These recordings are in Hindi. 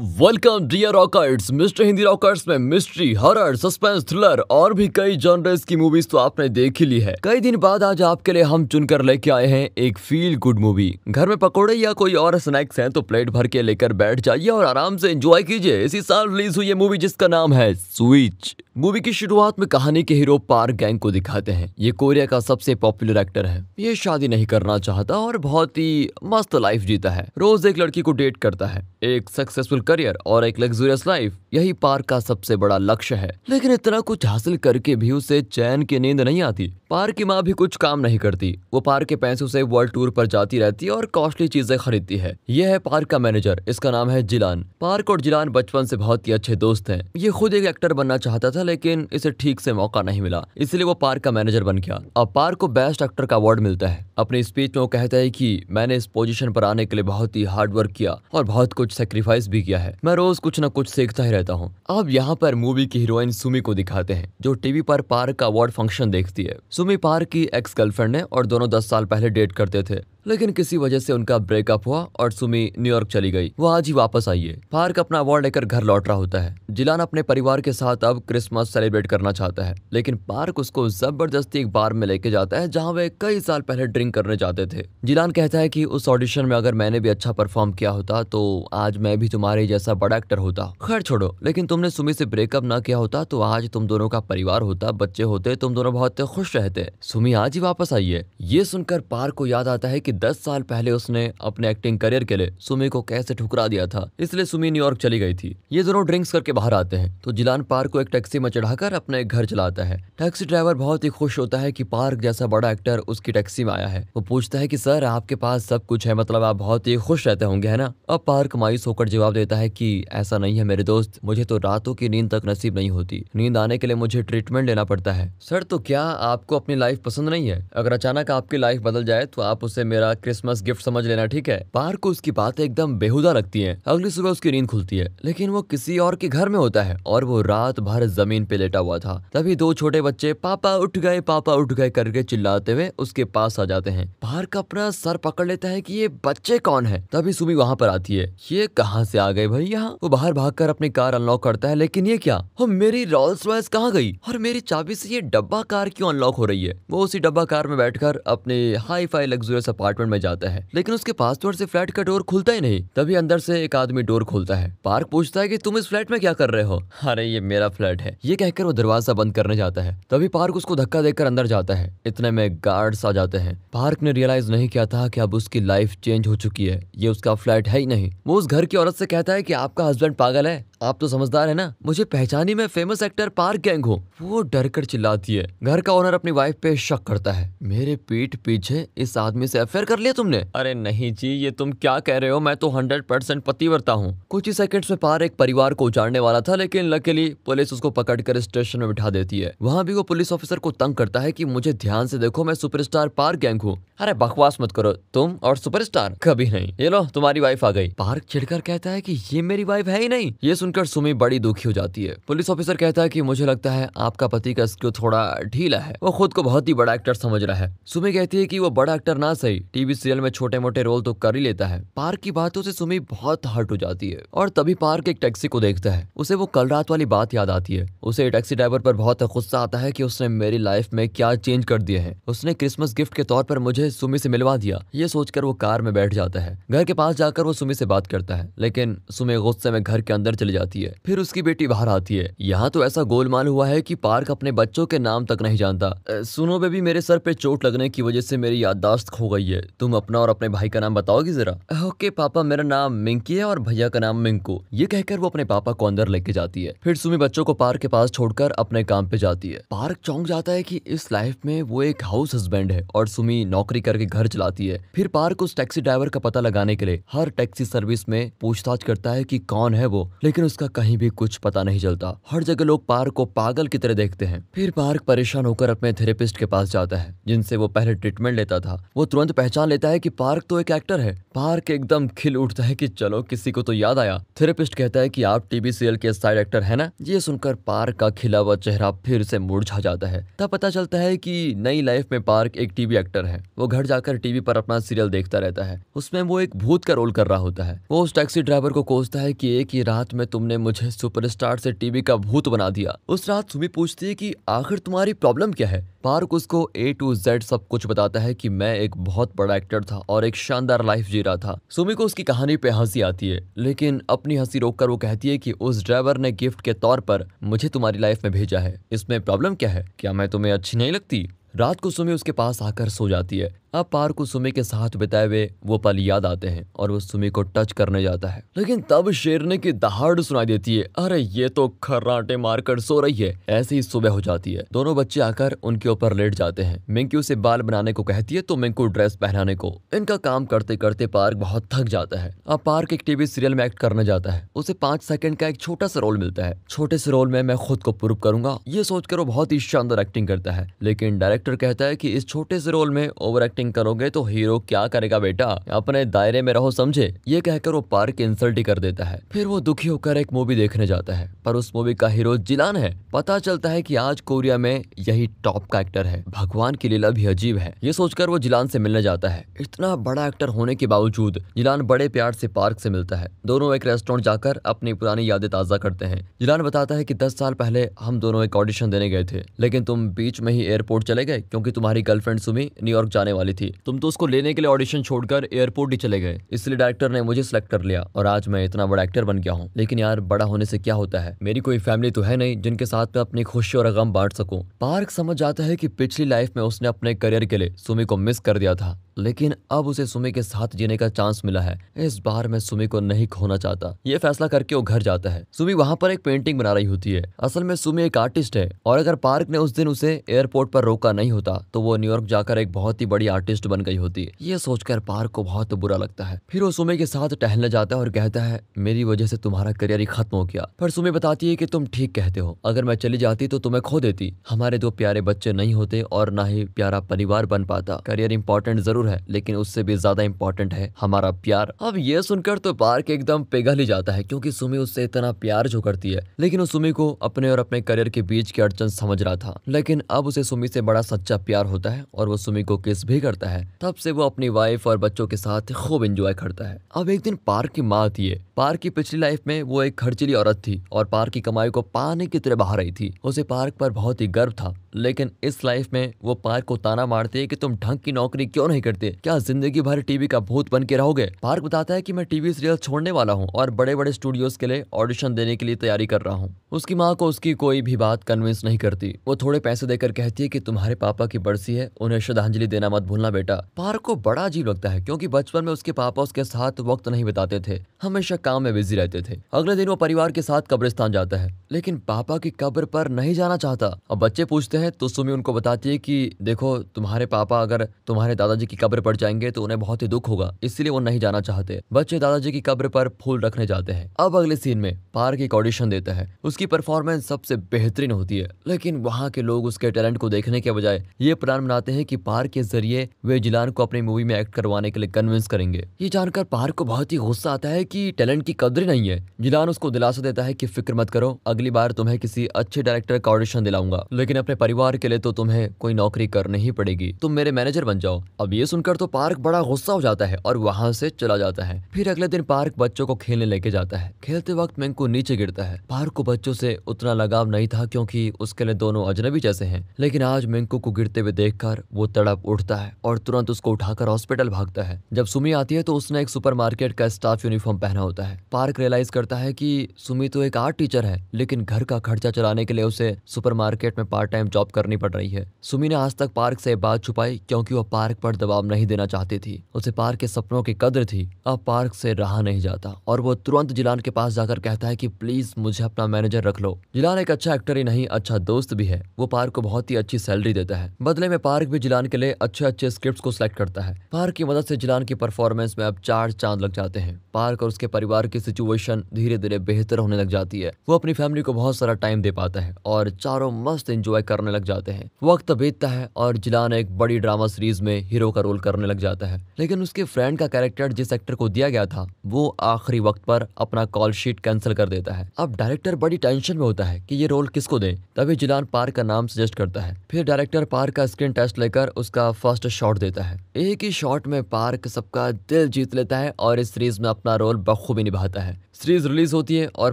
welcome dear rockers mister Hindi rockers में मिस्ट्री हॉरर सस्पेंस थ्रिलर और भी कई जॉनर्स की मूवीज तो आपने देख ही ली है कई दिन बाद आज आपके लिए हम चुनकर लेके आए हैं एक फील गुड मूवी घर में पकोड़े या कोई और स्नैक्स हैं तो प्लेट भर के लेकर बैठ जाइए और आराम से एंजॉय कीजिए इसी साल रिलीज हुई है मूवी जिसका नाम है स्विच मूवी की शुरुआत में कहानी के हीरो पार गैंग को दिखाते हैं ये कोरिया का सबसे पॉपुलर एक्टर है ये शादी नहीं करना चाहता और बहुत ही मस्त लाइफ जीता है रोज एक लड़की को डेट करता है एक सक्सेसफुल करियर और एक लग्जूरियस लाइफ यही पार्क का सबसे बड़ा लक्ष्य है लेकिन इतना कुछ हासिल करके भी उसे चैन की नींद नहीं आती पार्क की माँ भी कुछ काम नहीं करती वो पार्क के पैसों से वर्ल्ड टूर पर जाती रहती है और कॉस्टली चीजें खरीदती है यह है पार्क का मैनेजर इसका नाम है जिलान पार्क और जिलान बचपन से बहुत ही अच्छे दोस्त हैं ये खुद एक एक्टर बनना चाहता था लेकिन इसे ठीक से मौका नहीं मिला इसलिए वो पार्क का मैनेजर बन गया अब पार्क को बेस्ट एक्टर का अवार्ड मिलता है अपनी स्पीच में वो कहता है की मैंने इस पोजिशन पर आने के लिए बहुत ही हार्ड वर्क किया और बहुत कुछ सेक्रीफाइस भी किया है मैं रोज कुछ न कुछ सीखता ही रहता देता हूँ अब यहाँ पर मूवी की हीरोइन सुमी को दिखाते हैं जो टीवी पर पार्क का अवार्ड फंक्शन देखती है सुमी पार्क की एक्स गर्लफ्रेंड है और दोनों दस साल पहले डेट करते थे लेकिन किसी वजह से उनका ब्रेकअप हुआ और सुमी न्यूयॉर्क चली गई वो आज ही वापस आई है पार्क अपना अवार्ड लेकर घर लौट रहा होता है जिलान अपने परिवार के साथ अब क्रिसमस सेलिब्रेट करना चाहता है लेकिन पार्क उसको जबरदस्ती एक बार में लेके जाता है जहाँ वे कई साल पहले ड्रिंक करने जाते थे जिलान कहता है की उस ऑडिशन में अगर मैंने भी अच्छा परफॉर्म किया होता तो आज मैं भी तुम्हारे जैसा बड़ा एक्टर होता खैर छोड़ो लेकिन तुमने सुमी से ब्रेकअप न किया होता तो आज तुम दोनों का परिवार होता बच्चे होते तुम दोनों बहुत खुश रहते सुमी आज ही वापस आई है ये सुनकर पार्क को याद आता है की दस साल पहले उसने अपने एक्टिंग करियर के लिए सुमी को कैसे ठुकरा दिया था इसलिए सुमी न्यूयॉर्क चली गई थी ये दोनों ड्रिंक्स करके बाहर आते हैं तो जिलान पार्क को एक टैक्सी में चढ़ाकर अपने घर चलाता है टैक्सी ड्राइवर बहुत ही खुश होता है की पार्क जैसा बड़ा एक्टर उसकी टैक्सी में आया है वो पूछता है की सर आपके पास सब कुछ है मतलब आप बहुत ही खुश रहते होंगे है ना अब पार्क मायूस होकर जवाब देता है की ऐसा नहीं है मेरे दोस्त मुझे तो रातों की नींद तक नसीब नहीं होती नींद आने के लिए मुझे ट्रीटमेंट लेना पड़ता है सर तो क्या आपको अपनी लाइफ पसंद नहीं है अगर अचानक आपकी लाइफ बदल जाए तो आप उसे मेरा मेरा क्रिसमस गिफ्ट समझ लेना ठीक है पार्क को उसकी बात एकदम बेहुदा लगती है अगली सुबह उसकी नींद खुलती है लेकिन वो किसी और के घर में होता है और वो रात भर जमीन पे लेटा हुआ था तभी दो छोटे बच्चे पापा उठ गए पापा उठ गए करके चिल्लाते हुए उसके पास आ जाते हैं पार्क अपना सर पकड़ लेता है की ये बच्चे कौन है तभी सुमी वहाँ पर आती है ये कहाँ से आ गए भाई यहाँ वो बाहर कर अपनी कार अनलॉक करता है लेकिन ये क्या और मेरी रॉल्स रॉयस कहाँ गई और मेरी चाबी से ये डब्बा कार क्यों अनलॉक हो रही है वो उसी डब्बा कार में बैठकर अपने hi fi luxurious apart apartment में जाता है लेकिन उसके पासवर्ड तो से फ्लैट का डोर खुलता ही नहीं तभी अंदर से एक आदमी डोर खोलता है पार्क पूछता है की तुम इस फ्लैट में क्या कर रहे हो अरे ये मेरा फ्लैट है ये कहकर वो दरवाजा बंद करने जाता है तभी पार्क उसको धक्का देकर अंदर जाता है इतने में गार्ड्स आ जाते हैं पार्क ने रियलाइज नहीं किया था कि अब उसकी लाइफ चेंज हो चुकी है ये उसका फ्लैट है ही नहीं वो उस घर की औरत से कहता है कि आपका हस्बैंड पागल है आप तो समझदार है ना मुझे पहचानी मैं फेमस एक्टर पार्क गैंग हूँ वो डर कर चिल्लाती है घर का ओनर अपनी वाइफ पे शक करता है मेरे पीठ पीछे इस आदमी से अफेयर कर लिया तुमने अरे नहीं जी ये तुम क्या कह रहे हो मैं तो हंड्रेड परसेंट पतिवरता हूँ कुछ ही सेकंड्स में पार एक परिवार को उजाड़ने वाला था लेकिन लकीली पुलिस उसको पकड़ कर स्टेशन में बिठा देती है वहाँ भी वो पुलिस ऑफिसर को तंग करता है की मुझे ध्यान से देखो मैं सुपरस्टार पार्क गैंग हूँ अरे बकवास मत करो तुम और सुपरस्टार कभी नहीं ये लो तुम्हारी वाइफ आ गई पार्क चिड़कर कहता है की ये मेरी वाइफ है ही नहीं ये सुन सुनकर सुमी बड़ी दुखी हो जाती है पुलिस ऑफिसर कहता है कि मुझे लगता है आपका पति का स्किल थोड़ा ढीला है वो खुद को बहुत ही बड़ा एक्टर समझ रहा है सुमी कहती है कि वो बड़ा एक्टर ना सही टीवी सीरियल में छोटे मोटे रोल तो कर ही लेता है पार्क की बातों से सुमी बहुत हर्ट हो जाती है और तभी पार्क एक टैक्सी को देखता है उसे वो कल रात वाली बात याद आती है उसे टैक्सी ड्राइवर पर बहुत गुस्सा आता है की उसने मेरी लाइफ में क्या चेंज कर दिए है उसने क्रिसमस गिफ्ट के तौर पर मुझे सुमी से मिलवा दिया ये सोचकर वो कार में बैठ जाता है घर के पास जाकर वो सुमी से बात करता है लेकिन सुमी गुस्से में घर के अंदर चली जाती है फिर उसकी बेटी बाहर आती है यहाँ तो ऐसा गोलमाल हुआ है कि पार्क अपने बच्चों के नाम तक नहीं जानता सुनो बेबी मेरे सर पे चोट लगने की वजह से मेरी याददाश्त खो गई है तुम अपना और अपने भाई का नाम बताओगी जरा ओके पापा मेरा नाम मिंकी है और भैया का नाम मिंकू ये कहकर वो अपने पापा को अंदर लेके जाती है फिर सुमी बच्चों को पार्क के पास छोड़कर अपने काम पे जाती है पार्क चौंक जाता है की इस लाइफ में वो एक हाउस हस्बैंड है और सुमी नौकरी करके घर चलाती है फिर पार्क उस टैक्सी ड्राइवर का पता लगाने के लिए हर टैक्सी सर्विस में पूछताछ करता है की कौन है वो लेकिन लेकिन उसका कहीं भी कुछ पता नहीं चलता हर जगह लोग पार्क को पागल की तरह देखते हैं फिर पार्क परेशान होकर अपने थेरेपिस्ट के पास जाता है जिनसे वो पहले ट्रीटमेंट लेता था वो तुरंत पहचान लेता है कि पार्क तो एक एक्टर है पार्क एकदम खिल उठता है कि चलो किसी को तो याद आया थेरेपिस्ट कहता है कि आप टीवी सीरियल के साइड एक्टर है ना ये सुनकर पार्क का खिला हुआ चेहरा फिर से मुरझा जाता है तब पता चलता है की नई लाइफ में पार्क एक टीवी एक्टर है वो घर जाकर टीवी पर अपना सीरियल देखता रहता है उसमें वो एक भूत का रोल कर रहा होता है वो उस टैक्सी ड्राइवर को कोसता है की एक ही रात में तुमने मुझे सुपरस्टार से टीवी का भूत बना दिया उस रात सुमी पूछती है कि आखिर तुम्हारी प्रॉब्लम क्या है पार्क उसको ए टू जेड सब कुछ बताता है कि मैं एक बहुत बड़ा एक्टर था और एक शानदार लाइफ जी रहा था सुमी को उसकी कहानी पे हंसी आती है लेकिन अपनी हंसी कर वो कहती है कि उस ड्राइवर ने गिफ्ट के तौर पर मुझे तुम्हारी लाइफ में भेजा है इसमें प्रॉब्लम क्या है क्या मैं तुम्हें अच्छी नहीं लगती रात को सुमी उसके पास आकर सो जाती है अब पार को सुमी के साथ बिताए हुए वो पल याद आते हैं और वो सुमी को टच करने जाता है लेकिन तब शेरने की दहाड़ सुनाई देती है अरे ये तो खर्राटे मारकर सो रही है ऐसे ही सुबह हो जाती है दोनों बच्चे आकर उनके ऊपर लेट जाते हैं मिंकी उसे बाल बनाने को कहती है तो मिंकू ड्रेस पहनाने को इनका काम करते करते पार्क बहुत थक जाता है अब पार्क एक टीवी सीरियल में एक्ट करने जाता है उसे पांच सेकंड का एक छोटा सा रोल मिलता है छोटे से रोल में मैं खुद को प्रूव करूंगा ये सोचकर वो बहुत ही शानदार एक्टिंग करता है लेकिन डायरेक्टर कहता है की इस छोटे से रोल में ओवर एक्टिंग एक्टिंग करोगे तो हीरो क्या करेगा बेटा अपने दायरे में रहो समझे ये कहकर वो पार्क इंसल्ट ही कर देता है फिर वो दुखी होकर एक मूवी देखने जाता है पर उस मूवी का हीरो जिलान है पता चलता है की आज कोरिया में यही टॉप का एक्टर है भगवान की लीला भी अजीब है ये सोचकर वो जिलान से मिलने जाता है इतना बड़ा एक्टर होने के बावजूद जिलान बड़े प्यार से पार्क से मिलता है दोनों एक रेस्टोरेंट जाकर अपनी पुरानी यादें ताजा करते हैं जिलान बताता है कि दस साल पहले हम दोनों एक ऑडिशन देने गए थे लेकिन तुम बीच में ही एयरपोर्ट चले गए क्योंकि तुम्हारी गर्लफ्रेंड सुमी न्यूयॉर्क जाने वाली थी तुम तो उसको लेने के लिए ऑडिशन छोड़कर एयरपोर्ट ही चले गए इसलिए डायरेक्टर ने मुझे सिलेक्ट कर लिया और आज मैं इतना बड़ा एक्टर बन गया हूँ लेकिन यार बड़ा होने से क्या होता है मेरी कोई फैमिली तो है नहीं जिनके साथ मैं अपनी खुशी और गम बांट सकूं पार्क समझ जाता है कि पिछली लाइफ में उसने अपने करियर के लिए सुमी को मिस कर दिया था लेकिन अब उसे सुमी के साथ जीने का चांस मिला है इस बार मैं सुमी को नहीं खोना चाहता ये फैसला करके वो घर जाता है सुमी वहाँ पर एक पेंटिंग बना रही होती है असल में सुमी एक आर्टिस्ट है और अगर पार्क ने उस दिन उसे एयरपोर्ट पर रोका नहीं होता तो वो न्यूयॉर्क जाकर एक बहुत ही बड़ी आर्टिस्ट बन गई होती ये सोचकर पार्क को बहुत बुरा लगता है फिर वो सुमे के साथ टहलने जाता है और कहता है मेरी वजह से तुम्हारा करियर ही खत्म हो गया पर सुमे बताती है कि तुम ठीक कहते हो अगर मैं चली जाती तो तुम्हें खो देती हमारे दो प्यारे बच्चे नहीं होते और ना ही प्यारा परिवार बन पाता करियर इंपॉर्टेंट जरूर है लेकिन उससे भी ज्यादा इंपॉर्टेंट है हमारा प्यार अब ये सुनकर तो पार्क एकदम पिघल ही जाता है क्योंकि सुमी उससे इतना प्यार जो करती है लेकिन उस सुमी को अपने और अपने करियर के बीच की अड़चन समझ रहा था लेकिन अब उसे सुमी से बड़ा सच्चा प्यार होता है और वो सुमी को किस भी करता है तब से वो अपनी वाइफ और बच्चों के साथ खूब इंजॉय करता है अब एक दिन पार्क की माँ आती है पार्क की पिछली लाइफ में वो एक खर्चीली औरत थी और पार्क की कमाई को पानी की तरह बहा रही थी उसे पार्क पर बहुत ही गर्व था लेकिन इस लाइफ में वो पार्क को ताना मारती है कि तुम ढंग की नौकरी क्यों नहीं करते क्या जिंदगी भर टीवी का भूत बन के रहोगे पार्क बताता है कि मैं टीवी सीरियल छोड़ने वाला हूँ और बड़े बड़े स्टूडियोज के लिए ऑडिशन देने के लिए तैयारी कर रहा हूँ उसकी माँ को उसकी कोई भी बात कन्विंस नहीं करती वो थोड़े पैसे देकर कहती है की तुम्हारे पापा की बरसी है उन्हें श्रद्धांजलि देना मत भूलना बेटा पार्क को बड़ा अजीब लगता है क्योंकि बचपन में उसके पापा उसके साथ वक्त नहीं बिताते थे हमेशा काम में बिजी रहते थे अगले दिन वो परिवार के साथ कब्रिस्तान जाता है लेकिन पापा की कब्र पर नहीं जाना चाहता अब बच्चे पूछते हैं तो सुमी उनको बताती है की देखो तुम्हारे पापा अगर तुम्हारे दादाजी की कब्र पर जाएंगे तो उन्हें बहुत ही दुख होगा इसलिए वो नहीं जाना चाहते बच्चे दादाजी की कब्र पर फूल रखने जाते हैं अब अगले सीन में पार्क एक ऑडिशन देता है उसकी परफॉर्मेंस सबसे बेहतरीन होती है लेकिन वहाँ के लोग उसके टैलेंट को देखने के बजाय ये प्लान बनाते हैं कि पार्क के जरिए वे जिलान को अपनी मूवी में एक्ट करवाने के लिए कन्विंस करेंगे ये जानकर पार्क को बहुत ही गुस्सा आता है की टैलेंट की कदर नहीं है जिलान उसको दिलासा देता है की फिक्र मत करो अगली बार तुम्हें किसी अच्छे डायरेक्टर का ऑडिशन दिलाऊंगा लेकिन अपने परिवार के लिए तो तुम्हें कोई नौकरी करनी ही पड़ेगी तुम मेरे मैनेजर बन जाओ अब ये सुनकर तो पार्क बड़ा गुस्सा हो जाता है और वहाँ से चला जाता है फिर अगले दिन पार्क बच्चों को खेलने लेके जाता है खेलते वक्त मैंकू नीचे गिरता है पार्क को बच्चों से उतना लगाव नहीं था क्योंकि उसके लिए दोनों अजनबी जैसे हैं लेकिन आज मैंकू को गिरते हुए देखकर वो तड़प उठता है और तुरंत उसको उठाकर हॉस्पिटल भागता है जब सुमी आती है तो उसने एक सुपरमार्केट का स्टाफ यूनिफॉर्म पहना होता है पार्क रियलाइज करता है कि सुमी तो एक आर्ट टीचर है लेकिन घर का खर्चा चलाने के लिए उसे सुपरमार्केट में पार्ट टाइम जॉब करनी पड़ रही है सुमी ने आज तक पार्क से बात छुपाई क्योंकि वह पार्क पर दबाव नहीं देना चाहती थी उसे पार्क के सपनों की कदर थी अब पार्क से रहा नहीं जाता और वो तुरंत जिलान के पास जाकर कहता है कि प्लीज मुझे अपना मैनेजर रख लो जिलान एक अच्छा एक्टर ही नहीं अच्छा दोस्त भी है वो पार्क को बहुत ही अच्छी सैलरी देता है बदले में पार्क भी जिलान के लिए अच्छे अच्छे अच्छे स्क्रिप्ट को सिलेक्ट करता है पार की मदद से जिलान की परफॉर्मेंस में अब चार चांद लग जाते हैं पार्क और उसके परिवार की सिचुएशन धीरे धीरे बेहतर होने लग जाती है वो अपनी फैमिली को बहुत सारा टाइम दे पाता है और चारों मस्त एंजॉय करने लग जाते हैं वक्त बीतता है और जिलान एक बड़ी ड्रामा सीरीज में हीरो का रोल करने लग जाता है लेकिन उसके फ्रेंड का कैरेक्टर जिस एक्टर को दिया गया था वो आखिरी वक्त पर अपना कॉल शीट कैंसिल कर देता है अब डायरेक्टर बड़ी टेंशन में होता है की ये रोल किसको दे तभी जिलान पार्क का नाम सजेस्ट करता है फिर डायरेक्टर पार्क का स्क्रीन टेस्ट लेकर उसका फर्स्ट शॉट देता है एक ही शॉट में पार्क सबका दिल जीत लेता है और इस सीरीज में अपना रोल बखूबी निभाता है सीरीज रिलीज होती है और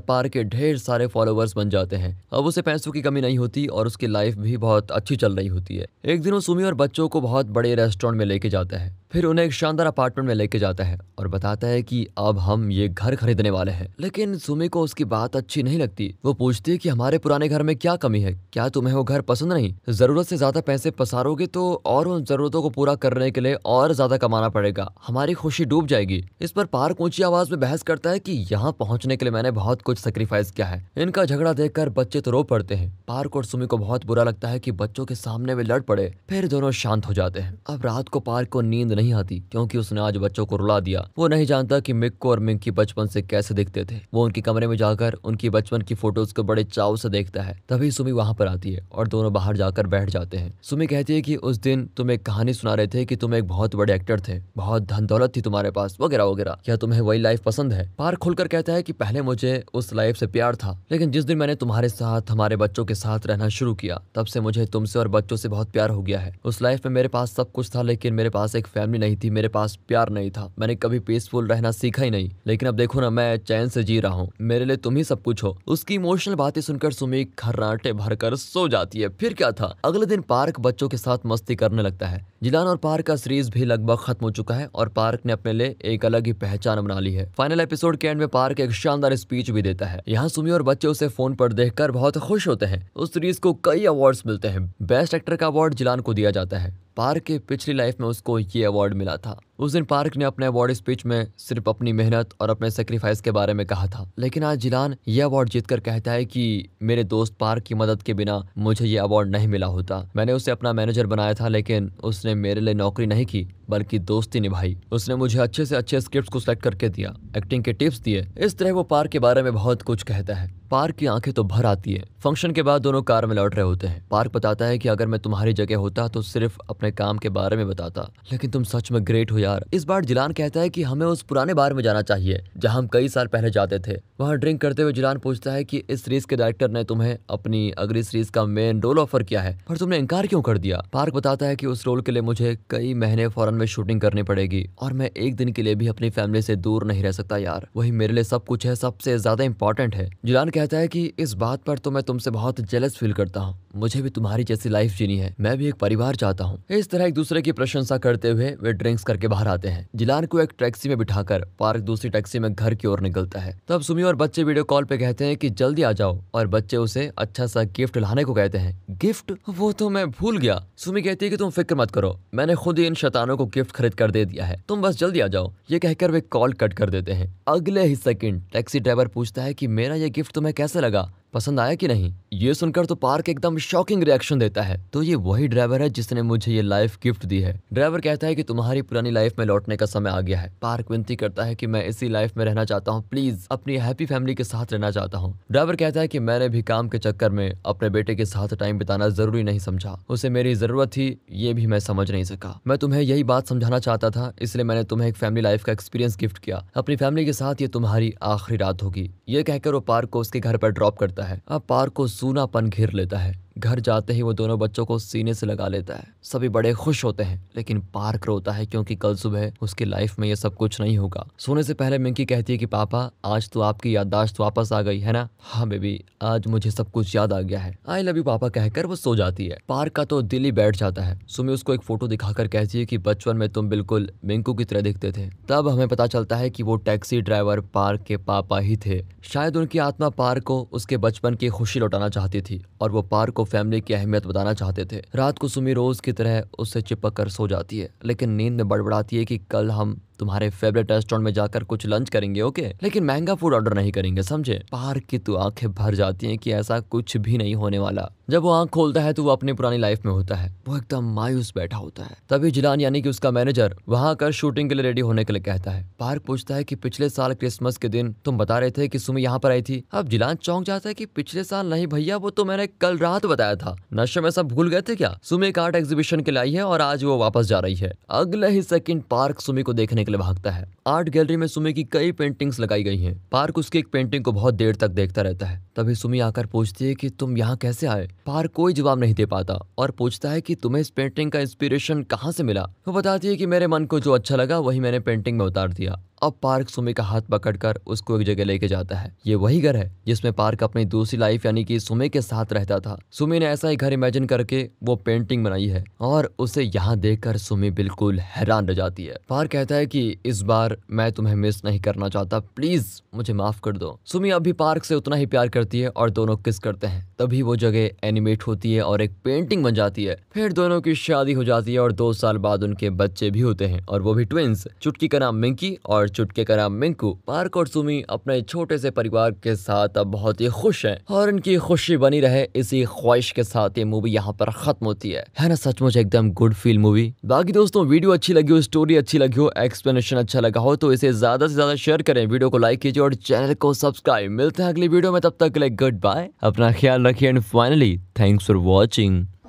पार के ढेर सारे फॉलोवर्स बन जाते हैं अब उसे पैसों की कमी नहीं होती और उसकी लाइफ भी बहुत अच्छी चल रही होती है एक दिन वो सुमी और बच्चों को बहुत बड़े रेस्टोरेंट में लेके जाता है फिर उन्हें एक शानदार अपार्टमेंट में लेके जाता है और बताता है कि अब हम ये घर खरीदने वाले हैं लेकिन सुमी को उसकी बात अच्छी नहीं लगती वो पूछती है कि हमारे पुराने घर में क्या कमी है क्या तुम्हें वो घर पसंद नहीं जरूरत से ज्यादा पैसे पसारोगे तो और उन जरूरतों को पूरा करने के लिए और ज्यादा कमाना पड़ेगा हमारी खुशी डूब जाएगी इस पर पार्क ऊंची आवाज में बहस करता है की यहाँ यहाँ पहुँचने के लिए मैंने बहुत कुछ सेक्रीफाइस किया है इनका झगड़ा देखकर बच्चे तो रो पड़ते हैं पार्क और सुमी को बहुत बुरा लगता है कि बच्चों के सामने वे लड़ पड़े फिर दोनों शांत हो जाते हैं अब रात को पार्क को नींद नहीं आती क्योंकि उसने आज बच्चों को रुला दिया वो नहीं जानता की मिक्को और मिंकी बचपन से कैसे दिखते थे वो उनके कमरे में जाकर उनकी बचपन की फोटोज को बड़े चाव से देखता है तभी सुमी वहाँ पर आती है और दोनों बाहर जाकर बैठ जाते हैं सुमी कहती है कि उस दिन तुम एक कहानी सुना रहे थे कि तुम एक बहुत बड़े एक्टर थे बहुत धन दौलत थी तुम्हारे पास वगैरह वगैरह क्या तुम्हें वही लाइफ पसंद है पार्क खुलकर कहते कहता है कि पहले मुझे उस लाइफ से प्यार था लेकिन जिस दिन मैंने तुम्हारे साथ हमारे बच्चों के साथ रहना शुरू किया तब से मुझे तुमसे और बच्चों से बहुत प्यार हो गया है उस लाइफ में मेरे पास सब कुछ था लेकिन मेरे पास एक फैमिली नहीं थी मेरे पास प्यार नहीं था मैंने कभी पीसफुल रहना सीखा ही नहीं लेकिन अब देखो ना मैं चैन से जी रहा हूँ मेरे लिए तुम ही सब कुछ हो उसकी इमोशनल बातें सुनकर सुमी खर्राटे भर सो जाती है फिर क्या था अगले दिन पार्क बच्चों के साथ मस्ती करने लगता है जिलान और पार्क का सीरीज भी लगभग खत्म हो चुका है और पार्क ने अपने लिए एक अलग ही पहचान बना ली है फाइनल एपिसोड के एंड में पार्क एक शानदार स्पीच भी देता है यहाँ सुमी और बच्चे उसे फोन पर देख बहुत खुश होते हैं उस सीरीज को कई अवार्ड मिलते हैं बेस्ट एक्टर का अवार्ड जिलान को दिया जाता है पार्क के पिछली लाइफ में उसको ये अवार्ड मिला था उस दिन पार्क ने अपने अवार्ड स्पीच में सिर्फ अपनी मेहनत और अपने सेक्रीफाइस के बारे में कहा था लेकिन आज जिलान यह अवार्ड जीतकर कहता है कि मेरे दोस्त पार्क की मदद के बिना मुझे ये अवार्ड नहीं मिला होता मैंने उसे अपना मैनेजर बनाया था लेकिन उसने मेरे लिए नौकरी नहीं की बल्कि दोस्ती निभाई उसने मुझे अच्छे से अच्छे स्क्रिप्ट को सिलेक्ट करके दिया एक्टिंग के टिप्स दिए इस तरह वो पार्क के बारे में बहुत कुछ कहता है पार्क की आंखें तो भर आती है फंक्शन के बाद दोनों कार में लौट रहे होते हैं पार्क बताता है कि अगर मैं तुम्हारी जगह होता तो सिर्फ अपने काम के बारे में बताता लेकिन तुम सच में ग्रेट हो यार यार इस बार जिलान कहता है कि हमें उस पुराने बार में जाना चाहिए जहाँ हम कई साल पहले जाते थे वहाँ ड्रिंक करते हुए जिलान पूछता है कि इस सीरीज के डायरेक्टर ने तुम्हें अपनी अगली सीरीज का मेन रोल ऑफर किया है पर तुमने इनकार क्यों कर दिया पार्क बताता है कि उस रोल के लिए मुझे कई महीने फॉरन में शूटिंग करनी पड़ेगी और मैं एक दिन के लिए भी अपनी फैमिली से दूर नहीं रह सकता यार वही मेरे लिए सब कुछ है सबसे ज्यादा इंपॉर्टेंट है जिलान कहता है की इस बात पर तो मैं तुमसे बहुत जेलस फील करता हूँ मुझे भी तुम्हारी जैसी लाइफ जीनी है मैं भी एक परिवार चाहता हूँ इस तरह एक दूसरे की प्रशंसा करते हुए वे ड्रिंक्स करके बाहर आते हैं जिलान को एक टैक्सी में बिठाकर पार्क दूसरी टैक्सी में घर की ओर निकलता है तब सुमी और बच्चे वीडियो कॉल पे कहते हैं की जल्दी आ जाओ और बच्चे उसे अच्छा सा गिफ्ट लाने को कहते हैं गिफ्ट वो तो मैं भूल गया सुमी कहती है की तुम फिक्र मत करो मैंने खुद ही इन शतानों को गिफ्ट खरीद कर दे दिया है तुम बस जल्दी आ जाओ ये कहकर वे कॉल कट कर देते हैं अगले ही सेकंड टैक्सी ड्राइवर पूछता है कि मेरा ये गिफ्ट तुम्हें कैसे लगा पसंद आया कि नहीं ये सुनकर तो पार्क एकदम शॉकिंग रिएक्शन देता है तो ये वही ड्राइवर है जिसने मुझे ये लाइफ गिफ्ट दी है ड्राइवर कहता है कि तुम्हारी पुरानी लाइफ में लौटने का समय आ गया है पार्क विनती करता है कि मैं इसी लाइफ में रहना चाहता हूँ प्लीज अपनी हैप्पी फैमिली के साथ रहना चाहता हूँ ड्राइवर कहता है की मैंने भी काम के चक्कर में अपने बेटे के साथ टाइम बिताना जरूरी नहीं समझा उसे मेरी जरूरत थी ये भी मैं समझ नहीं सका मैं तुम्हें यही बात समझाना चाहता था इसलिए मैंने तुम्हें एक फैमिली लाइफ का एक्सपीरियंस गिफ्ट किया अपनी फैमिली के साथ ये तुम्हारी आखिरी रात होगी ये कहकर वो पार्क को उसके घर पर ड्रॉप करता जाता है अब पार्क को सूनापन घेर लेता है घर जाते ही वो दोनों बच्चों को सीने से लगा लेता है सभी बड़े खुश होते हैं लेकिन पार्क रोता है क्योंकि कल सुबह उसकी लाइफ में ये सब कुछ नहीं होगा सोने से पहले मिंकी कहती है कि पापा आज तो आपकी याददाश्त वापस आ गई है ना हाँ बेबी आज मुझे सब कुछ याद आ गया है आई लव यू पापा कहकर वो सो जाती है पार्क का तो दिल ही बैठ जाता है सुमी उसको एक फोटो दिखाकर कहती है कि बचपन में तुम बिल्कुल मिंकू की तरह दिखते थे तब हमें पता चलता है कि वो टैक्सी ड्राइवर पार्क के पापा ही थे शायद उनकी आत्मा पार्क को उसके बचपन की खुशी लौटाना चाहती थी और वो पार्क को फैमिली की अहमियत बताना चाहते थे रात को सुमी रोज की तरह उससे चिपक कर सो जाती है लेकिन नींद में बड़बड़ाती है कि कल हम तुम्हारे फेवरेट रेस्टोरेंट में जाकर कुछ लंच करेंगे ओके लेकिन महंगा फूड ऑर्डर नहीं करेंगे समझे पार्क की तो आंखें भर जाती हैं कि ऐसा कुछ भी नहीं होने वाला जब वो आंख खोलता है तो वो अपनी पुरानी लाइफ में होता है वो एकदम मायूस बैठा होता है तभी जिलान यानी कि उसका मैनेजर वहां कर शूटिंग के लिए रेडी होने के लिए कहता है पार्क पूछता है कि पिछले साल क्रिसमस के दिन तुम बता रहे थे कि सुमी यहाँ पर आई थी अब जिलान चौंक जाता है कि पिछले साल नहीं भैया वो तो मैंने कल रात बताया था नशे में सब भूल गए थे क्या सुमी एक आर्ट एग्जीबिशन के लिए आई है और आज वो वापस जा रही है अगले ही सेकंड पार्क सुमी को देखने के के लिए भागता है आर्ट गैलरी में सुमी की कई पेंटिंग्स लगाई गई हैं पार्क उसकी एक पेंटिंग को बहुत देर तक देखता रहता है तभी सुमी आकर पूछती है कि तुम यहाँ कैसे आए पार्क कोई जवाब नहीं दे पाता और पूछता है कि तुम्हें इस पेंटिंग का इंस्पिरेशन कहाँ से मिला वो बताती है कि मेरे मन को जो अच्छा लगा वही मैंने पेंटिंग में उतार दिया अब पार्क सुमी का हाथ पकड़कर उसको एक जगह लेके जाता है ये वही घर है जिसमें पार्क अपनी दूसरी लाइफ यानी कि सुमे के साथ रहता था सुमी ने ऐसा ही घर इमेजिन करके वो पेंटिंग बनाई है और उसे यहाँ कर सुमी बिल्कुल हैरान रह जाती है पार्क कहता है कि इस बार मैं तुम्हें मिस नहीं करना चाहता प्लीज मुझे माफ कर दो सुमी अभी पार्क से उतना ही प्यार करती है और दोनों किस करते हैं तभी वो जगह एनिमेट होती है और एक पेंटिंग बन जाती है फिर दोनों की शादी हो जाती है और दो साल बाद उनके बच्चे भी होते हैं और वो भी ट्विंस चुटकी का नाम मिंकी और चुटके का नाम मिंकू पार्क और सुमी अपने छोटे से परिवार के साथ अब बहुत ही खुश हैं और इनकी खुशी बनी रहे इसी ख्वाहिश के साथ ये मूवी यहाँ पर खत्म होती है है ना सचमुच एकदम गुड फील मूवी बाकी दोस्तों वीडियो अच्छी लगी हो स्टोरी अच्छी लगी हो एक्सप्लेनेशन अच्छा लगा हो तो इसे ज्यादा से ज्यादा शेयर करें वीडियो को लाइक कीजिए और चैनल को सब्सक्राइब मिलते हैं अगली वीडियो में तब तक के लिए गुड बाय अपना ख्याल रखिए and finally thanks for watching